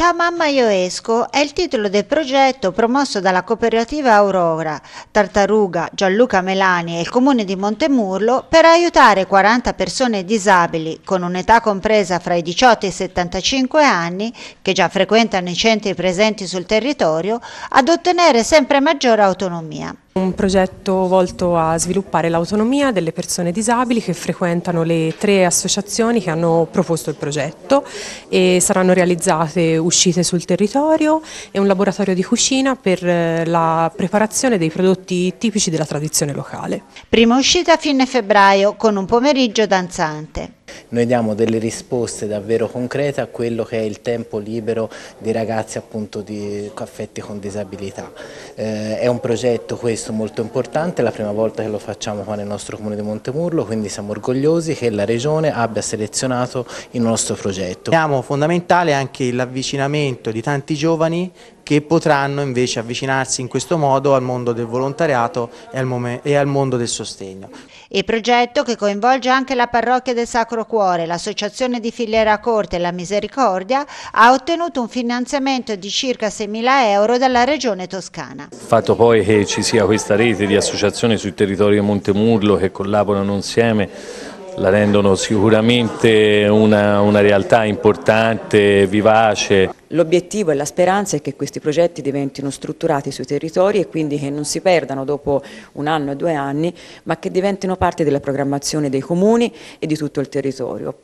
Ciao mamma io esco è il titolo del progetto promosso dalla cooperativa Aurora, Tartaruga, Gianluca Melani e il comune di Montemurlo per aiutare 40 persone disabili con un'età compresa fra i 18 e i 75 anni che già frequentano i centri presenti sul territorio ad ottenere sempre maggiore autonomia. Un progetto volto a sviluppare l'autonomia delle persone disabili che frequentano le tre associazioni che hanno proposto il progetto e saranno realizzate uscite sul territorio e un laboratorio di cucina per eh, la preparazione dei prodotti tipici della tradizione locale. Prima uscita a fine febbraio con un pomeriggio danzante. Noi diamo delle risposte davvero concrete a quello che è il tempo libero dei ragazzi appunto di, affetti con disabilità. Eh, è un progetto questo molto importante, è la prima volta che lo facciamo qua nel nostro comune di Montemurlo, quindi siamo orgogliosi che la Regione abbia selezionato il nostro progetto. Diamo fondamentale anche l'avvicinamento di tanti giovani che potranno invece avvicinarsi in questo modo al mondo del volontariato e al, e al mondo del sostegno. Il progetto che coinvolge anche la parrocchia del Sacro Cuore, l'associazione di filiera corte e la misericordia ha ottenuto un finanziamento di circa 6.000 euro dalla regione toscana. Il fatto poi che ci sia questa rete di associazioni sul territorio Montemurlo che collaborano insieme la rendono sicuramente una, una realtà importante, vivace. L'obiettivo e la speranza è che questi progetti diventino strutturati sui territori e quindi che non si perdano dopo un anno e due anni, ma che diventino parte della programmazione dei comuni e di tutto il territorio.